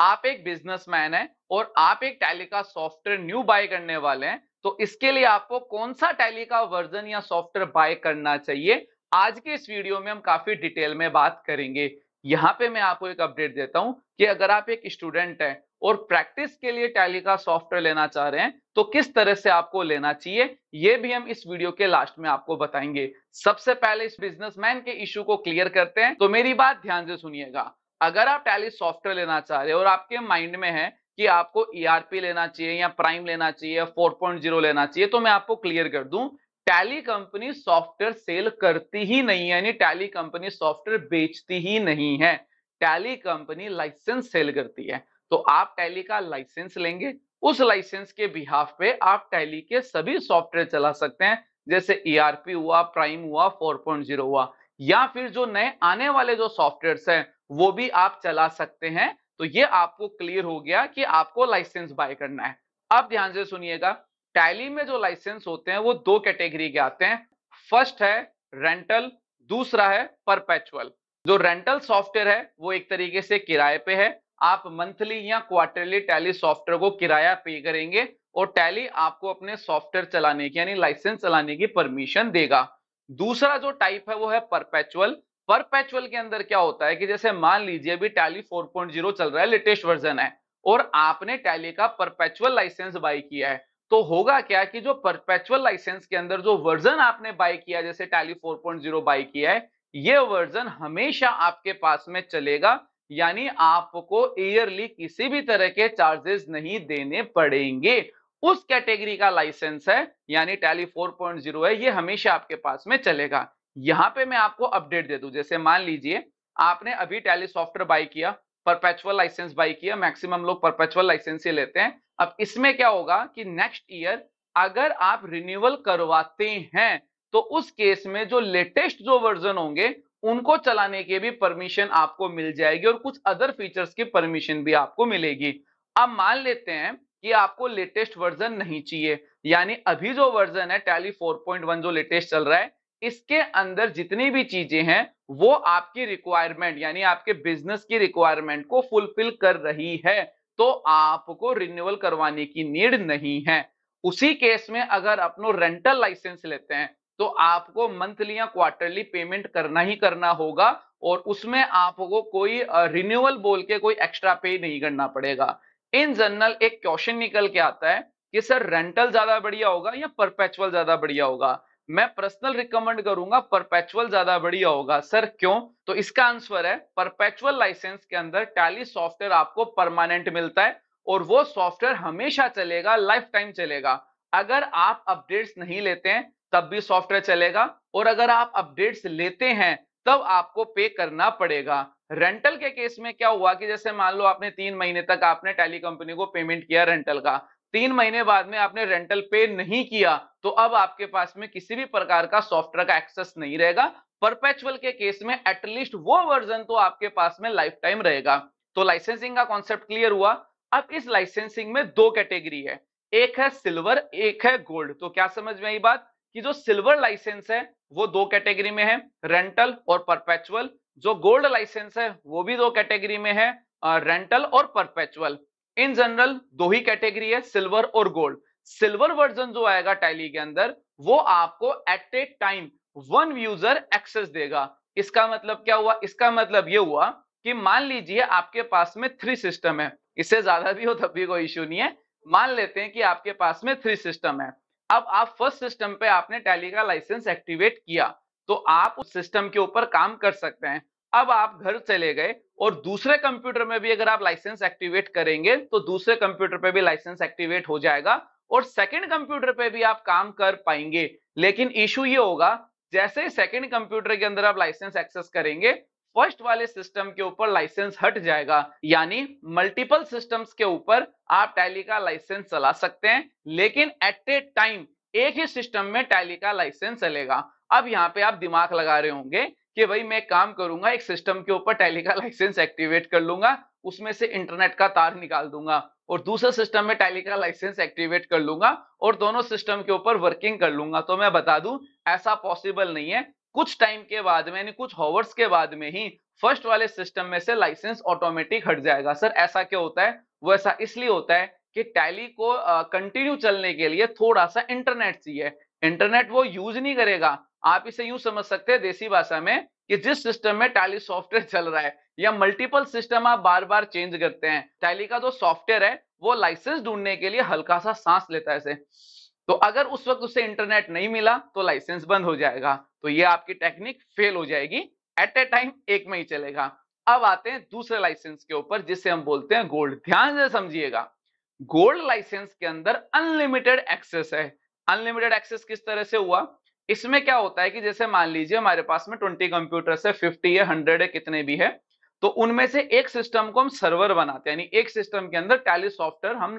आप एक बिजनेसमैन है और आप एक टैली का सॉफ्टवेयर न्यू बाय करने वाले हैं तो इसके लिए आपको कौन सा टैली का वर्जन या सॉफ्टवेयर बाय करना चाहिए आज के इस वीडियो में हम काफी डिटेल में बात करेंगे यहां पे मैं आपको एक अपडेट देता हूं कि अगर आप एक स्टूडेंट हैं और प्रैक्टिस के लिए टैली का सॉफ्टवेयर लेना चाह रहे हैं तो किस तरह से आपको लेना चाहिए ये भी हम इस वीडियो के लास्ट में आपको बताएंगे सबसे पहले इस बिजनेसमैन के इश्यू को क्लियर करते हैं तो मेरी बात ध्यान से सुनिएगा अगर आप टैली सॉफ्टवेयर लेना चाह रहे हो और आपके माइंड में है कि आपको ईआरपी e लेना चाहिए या प्राइम लेना चाहिए फोर पॉइंट जीरो लेना चाहिए तो मैं आपको क्लियर कर दूं टैली कंपनी सॉफ्टवेयर सेल करती ही नहीं है यानी टैली कंपनी सॉफ्टवेयर बेचती ही नहीं है टैली कंपनी लाइसेंस सेल करती है तो आप टैली का लाइसेंस लेंगे उस लाइसेंस के बिहाफ पे आप टैली के सभी सॉफ्टवेयर चला सकते हैं जैसे ईआरपी e हुआ प्राइम हुआ 4.0 हुआ या फिर जो नए आने वाले जो सॉफ्टवेयर हैं वो भी आप चला सकते हैं तो ये आपको क्लियर हो गया कि आपको लाइसेंस बाय करना है अब ध्यान से सुनिएगा टैली में जो लाइसेंस होते हैं वो दो कैटेगरी के आते हैं फर्स्ट है रेंटल दूसरा है परपेचुअल जो रेंटल सॉफ्टवेयर है वो एक तरीके से किराए पे है आप मंथली या क्वार्टरली टैली सॉफ्टवेयर को किराया पे करेंगे और टैली आपको अपने सॉफ्टवेयर चलाने की यानी लाइसेंस चलाने की परमिशन देगा दूसरा जो टाइप है वो है परपेचुअल परपेचुअल के अंदर क्या होता है कि जैसे मान लीजिए अभी टैली 4.0 चल रहा है लेटेस्ट वर्जन है और आपने टैली का परपेचुअल लाइसेंस बाई किया है तो होगा क्या कि जो परपेचुअल लाइसेंस के अंदर जो वर्जन आपने बाय किया जैसे टैली 4.0 बाई किया है ये वर्जन हमेशा आपके पास में चलेगा यानी आपको ईयरली किसी भी तरह के चार्जेस नहीं देने पड़ेंगे उस कैटेगरी का लाइसेंस है यानी टैली 4.0 है ये हमेशा आपके पास में चलेगा यहां पे मैं आपको अपडेट दे दू जैसे मान लीजिए आपने अभी टैली सॉफ्टवेयर बाई किया परपेचुअल लाइसेंस बाई किया मैक्सिमम लोग परपेचुअल लाइसेंस ही लेते हैं अब इसमें क्या होगा कि नेक्स्ट ईयर अगर आप रिन्यूअल करवाते हैं तो उस केस में जो लेटेस्ट जो वर्जन होंगे उनको चलाने के भी परमिशन आपको मिल जाएगी और कुछ अदर फीचर्स की परमिशन भी आपको मिलेगी अब मान लेते हैं कि आपको लेटेस्ट वर्जन नहीं चाहिए यानी अभी जो वर्जन है टैली 4.1 जो लेटेस्ट चल रहा है इसके अंदर जितनी भी चीजें हैं वो आपकी रिक्वायरमेंट यानी आपके बिजनेस की रिक्वायरमेंट को फुलफिल कर रही है तो आपको रिन्यूअल करवाने की नीड नहीं है उसी केस में अगर अपनो रेंटल लाइसेंस लेते हैं तो आपको मंथली या क्वार्टरली पेमेंट करना ही करना होगा और उसमें आपको कोई रिन्यूअल बोल के कोई एक्स्ट्रा पे नहीं करना पड़ेगा इन जनरल एक क्वेश्चन निकल के आता है कि सर रेंटल ज्यादा बढ़िया होगा या परपेचुअल ज्यादा बढ़िया होगा मैं पर्सनल रिकमेंड करूंगा परपेचुअल ज्यादा बढ़िया होगा सर क्यों तो इसका आंसर है परपेचुअल लाइसेंस के अंदर टैली सॉफ्टवेयर आपको परमानेंट मिलता है और वो सॉफ्टवेयर हमेशा चलेगा लाइफ टाइम चलेगा अगर आप अपडेट्स नहीं लेते हैं तब भी सॉफ्टवेयर चलेगा और अगर आप अपडेट्स लेते हैं तब आपको पे करना पड़ेगा रेंटल के केस में क्या हुआ कि जैसे मान लो आपने तीन महीने तक आपने टैली कंपनी को पेमेंट किया रेंटल का तीन महीने बाद में आपने रेंटल पे नहीं किया तो अब आपके पास में किसी भी प्रकार का सॉफ्टवेयर का एक्सेस नहीं रहेगा परपेचुअल के केस में एटलीस्ट वो वर्जन तो आपके पास में लाइफ टाइम रहेगा तो लाइसेंसिंग का कॉन्सेप्ट क्लियर हुआ अब इस लाइसेंसिंग में दो कैटेगरी है एक है सिल्वर एक है गोल्ड तो क्या समझ में आई बात कि जो सिल्वर लाइसेंस है वो दो कैटेगरी में है रेंटल और परपेचुअल जो गोल्ड लाइसेंस है वो भी दो कैटेगरी में है रेंटल और परपेचुअल इन जनरल दो ही कैटेगरी है सिल्वर और गोल्ड सिल्वर वर्जन जो आएगा टैली के अंदर वो आपको at a time one user access देगा इसका मतलब क्या हुआ इसका मतलब ये हुआ कि मान लीजिए आपके पास में थ्री सिस्टम है इससे ज्यादा भी हो तब भी कोई इश्यू नहीं है मान लेते हैं कि आपके पास में थ्री सिस्टम है अब आप फर्स्ट सिस्टम पे आपने टैली का लाइसेंस एक्टिवेट किया तो आप उस सिस्टम के ऊपर काम कर सकते हैं अब आप घर चले गए और दूसरे कंप्यूटर में भी अगर आप लाइसेंस एक्टिवेट करेंगे तो दूसरे कंप्यूटर पे भी लाइसेंस एक्टिवेट हो जाएगा और सेकंड कंप्यूटर पे भी आप काम कर पाएंगे लेकिन इशू ये होगा जैसे सेकेंड कंप्यूटर के अंदर आप लाइसेंस एक्सेस करेंगे फर्स्ट वाले सिस्टम के ऊपर लाइसेंस हट जाएगा यानी मल्टीपल सिस्टम्स के ऊपर आप टैली का लाइसेंस चला सकते हैं लेकिन एट ए टाइम एक ही सिस्टम में टैली का लाइसेंस चलेगा अब यहाँ पे आप दिमाग लगा रहे होंगे कि भाई मैं काम करूंगा एक सिस्टम के ऊपर टैली का लाइसेंस एक्टिवेट कर लूंगा उसमें से इंटरनेट का तार निकाल दूंगा और दूसरे सिस्टम में टैली का लाइसेंस एक्टिवेट कर लूंगा और दोनों सिस्टम के ऊपर वर्किंग कर लूंगा तो मैं बता दू ऐसा पॉसिबल नहीं है कुछ टाइम के बाद में यानी कुछ हॉवर्स के बाद में ही फर्स्ट वाले सिस्टम में से लाइसेंस ऑटोमेटिक हट जाएगा सर ऐसा क्या होता है वो ऐसा इसलिए होता है कि टैली को कंटिन्यू चलने के लिए थोड़ा सा इंटरनेट चाहिए इंटरनेट वो यूज नहीं करेगा आप इसे यूं समझ सकते हैं देसी भाषा में कि जिस सिस्टम में टैली सॉफ्टवेयर चल रहा है या मल्टीपल सिस्टम आप बार बार चेंज करते हैं टैली का जो सॉफ्टवेयर है वो लाइसेंस ढूंढने के लिए हल्का सा सांस लेता है इसे तो अगर उस वक्त उसे इंटरनेट नहीं मिला तो लाइसेंस बंद हो जाएगा तो ये आपकी टेक्निक फेल हो जाएगी एट ए टाइम एक में ही चलेगा अब आते हैं दूसरे लाइसेंस के ऊपर जिससे हम बोलते हैं गोल्ड ध्यान से समझिएगा गोल्ड लाइसेंस के अंदर अनलिमिटेड एक्सेस है अनलिमिटेड एक्सेस किस तरह से हुआ इसमें क्या होता है कि जैसे मान लीजिए हमारे पास में ट्वेंटी कंप्यूटर है फिफ्टी है हंड्रेड है कितने भी है तो उनमें से एक सिस्टम को हम सर्वर बनाते हैं यानी एक सिस्टम के अंदर टैली सॉफ्टवेयर हम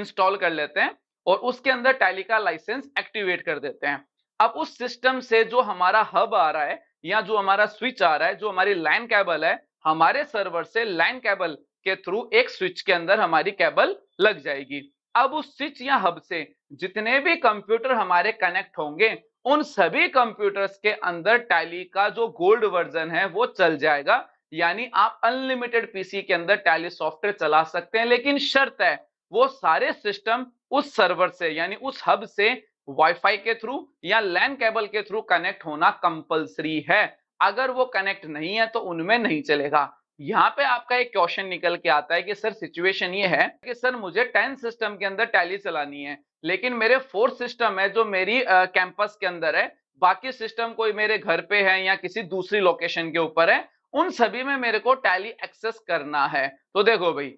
इंस्टॉल कर लेते हैं और उसके अंदर टैली का लाइसेंस एक्टिवेट कर देते हैं अब उस सिस्टम से जो हमारा हब आ रहा है या जो हमारा स्विच आ रहा है जो हमारी लाइन केबल है हमारे सर्वर से लाइन केबल के थ्रू एक स्विच के अंदर हमारी केबल लग जाएगी अब उस स्विच या हब से जितने भी कंप्यूटर हमारे कनेक्ट होंगे उन सभी कंप्यूटर्स के अंदर टैली का जो गोल्ड वर्जन है वो चल जाएगा यानी आप अनलिमिटेड पीसी के अंदर टैली सॉफ्टवेयर चला सकते हैं लेकिन शर्त है वो सारे सिस्टम उस सर्वर से यानी उस हब से वाईफाई के थ्रू या लैन केबल के थ्रू कनेक्ट होना कंपलसरी है अगर वो कनेक्ट नहीं है तो उनमें नहीं चलेगा यहाँ पे आपका एक क्वेश्चन निकल के आता है कि सर सिचुएशन ये है कि सर मुझे टेंथ सिस्टम के अंदर टैली चलानी है लेकिन मेरे फोर्थ सिस्टम है जो मेरी कैंपस के अंदर है बाकी सिस्टम कोई मेरे घर पे है या किसी दूसरी लोकेशन के ऊपर है उन सभी में मेरे को टैली एक्सेस करना है तो देखो भाई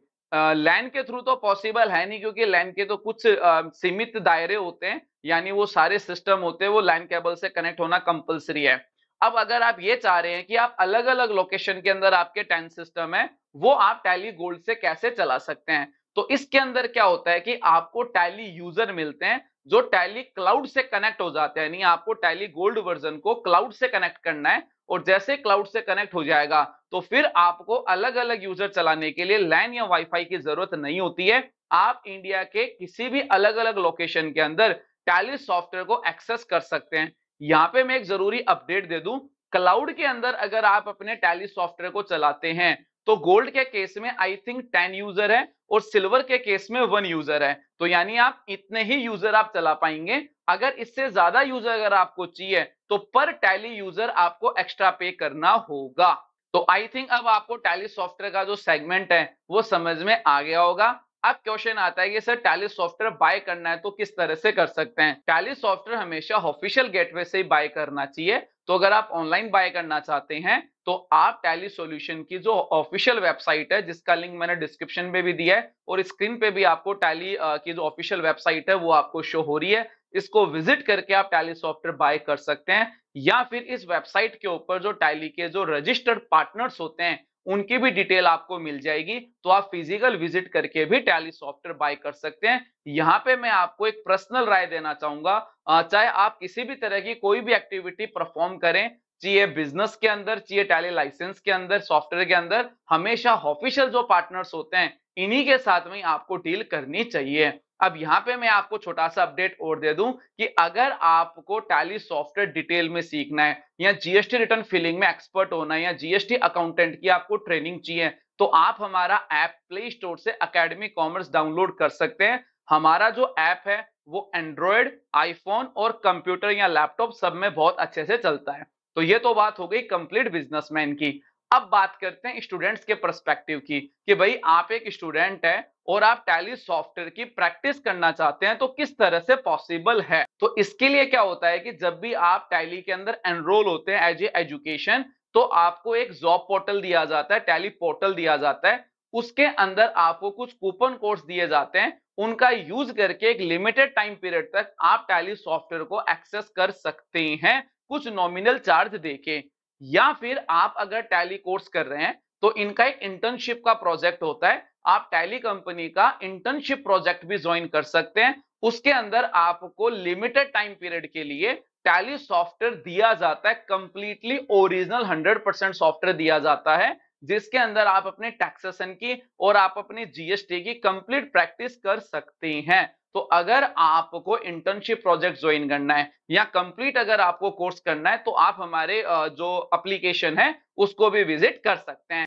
लैंड के थ्रू तो पॉसिबल है नहीं क्योंकि लैंड के तो कुछ आ, सीमित दायरे होते हैं यानी वो सारे सिस्टम होते हैं वो लैंड केबल से कनेक्ट होना कंपलसरी है अब अगर आप ये चाह रहे हैं कि आप अलग अलग लोकेशन के अंदर आपके टेन सिस्टम है वो आप टैली गोल्ड से कैसे चला सकते हैं तो इसके अंदर क्या होता है कि आपको टैली यूजर मिलते हैं जो टैली क्लाउड से कनेक्ट हो जाते हैं यानी आपको टैली गोल्ड वर्जन को क्लाउड से कनेक्ट करना है और जैसे क्लाउड से कनेक्ट हो जाएगा तो फिर आपको अलग अलग यूजर चलाने के लिए लैन या वाईफाई की जरूरत नहीं होती है आप इंडिया के किसी भी अलग अलग लोकेशन के अंदर टैली सॉफ्टवेयर को एक्सेस कर सकते हैं यहां पे मैं एक जरूरी अपडेट दे दूं क्लाउड के अंदर अगर आप अपने टैली सॉफ्टवेयर को चलाते हैं तो गोल्ड के केस में आई थिंक टेन यूजर है और सिल्वर के केस में वन यूजर है तो यानी आप इतने ही यूजर आप चला पाएंगे अगर इससे ज्यादा यूजर अगर आपको चाहिए तो पर टैली यूजर आपको एक्स्ट्रा पे करना होगा तो आई थिंक अब आपको टैली सॉफ्टवेयर का जो सेगमेंट है वो समझ में आ गया होगा अब क्वेश्चन आता है कि सर टैली सॉफ्टवेयर बाय करना है तो किस तरह से कर सकते हैं टैली सॉफ्टवेयर हमेशा ऑफिशियल गेटवे से ही बाय करना चाहिए तो अगर आप ऑनलाइन बाय करना चाहते हैं तो आप टैली सॉल्यूशन की जो ऑफिशियल वेबसाइट है जिसका लिंक मैंने डिस्क्रिप्शन में भी दिया है और स्क्रीन पे भी आपको टैली की जो ऑफिशियल वेबसाइट है वो आपको शो हो रही है इसको विजिट करके आप टैली सॉफ्टवेयर बाय कर सकते हैं या फिर इस वेबसाइट के ऊपर जो टैली के जो रजिस्टर्ड पार्टनर्स होते हैं उनकी भी डिटेल आपको मिल जाएगी तो आप फिजिकल विजिट करके भी टैली सॉफ्टवेयर बाय कर सकते हैं यहाँ पे मैं आपको एक पर्सनल राय देना चाहूंगा चाहे आप किसी भी तरह की कोई भी एक्टिविटी परफॉर्म करें चाहिए बिजनेस के अंदर चाहिए टैली लाइसेंस के अंदर सॉफ्टवेयर के अंदर हमेशा ऑफिशियल जो पार्टनर्स होते हैं इन्हीं के साथ में आपको डील करनी चाहिए अब यहाँ पे मैं आपको छोटा सा अपडेट और दे दूं कि अगर आपको टैली सॉफ्टवेयर डिटेल में सीखना है या जीएसटी रिटर्न फिलिंग में एक्सपर्ट होना है या जीएसटी अकाउंटेंट की आपको ट्रेनिंग चाहिए तो आप हमारा ऐप प्ले स्टोर से अकेडमी कॉमर्स डाउनलोड कर सकते हैं हमारा जो ऐप है वो एंड्रॉयड आईफोन और कंप्यूटर या लैपटॉप सब में बहुत अच्छे से चलता है तो ये तो बात हो गई कंप्लीट बिजनेसमैन की अब बात करते हैं स्टूडेंट्स के परस्पेक्टिव की कि भाई आप एक स्टूडेंट है और आप टैली सॉफ्टवेयर की प्रैक्टिस करना चाहते हैं तो किस तरह से पॉसिबल है तो इसके लिए क्या होता है कि जब भी आप टैली के अंदर एनरोल होते हैं एज ए एजुकेशन तो आपको एक जॉब पोर्टल दिया जाता है टैली पोर्टल दिया जाता है उसके अंदर आपको कुछ कूपन कोर्स दिए जाते हैं उनका यूज करके एक लिमिटेड टाइम पीरियड तक आप टैली सॉफ्टवेयर को एक्सेस कर सकते हैं कुछ नॉमिनल चार्ज देके या फिर आप अगर टैली कोर्स कर रहे हैं तो इनका एक इंटर्नशिप का प्रोजेक्ट होता है आप टैली कंपनी का इंटर्नशिप प्रोजेक्ट भी ज्वाइन कर सकते हैं उसके अंदर आपको लिमिटेड टाइम पीरियड के लिए टैली सॉफ्टवेयर दिया जाता है कंप्लीटली ओरिजिनल 100% सॉफ्टवेयर दिया जाता है जिसके अंदर आप अपने टैक्सेशन की और आप अपने जीएसटी की कंप्लीट प्रैक्टिस कर सकते हैं तो अगर आपको इंटर्नशिप प्रोजेक्ट ज्वाइन करना है या कंप्लीट अगर आपको कोर्स करना है तो आप हमारे जो एप्लीकेशन है उसको भी विजिट कर सकते हैं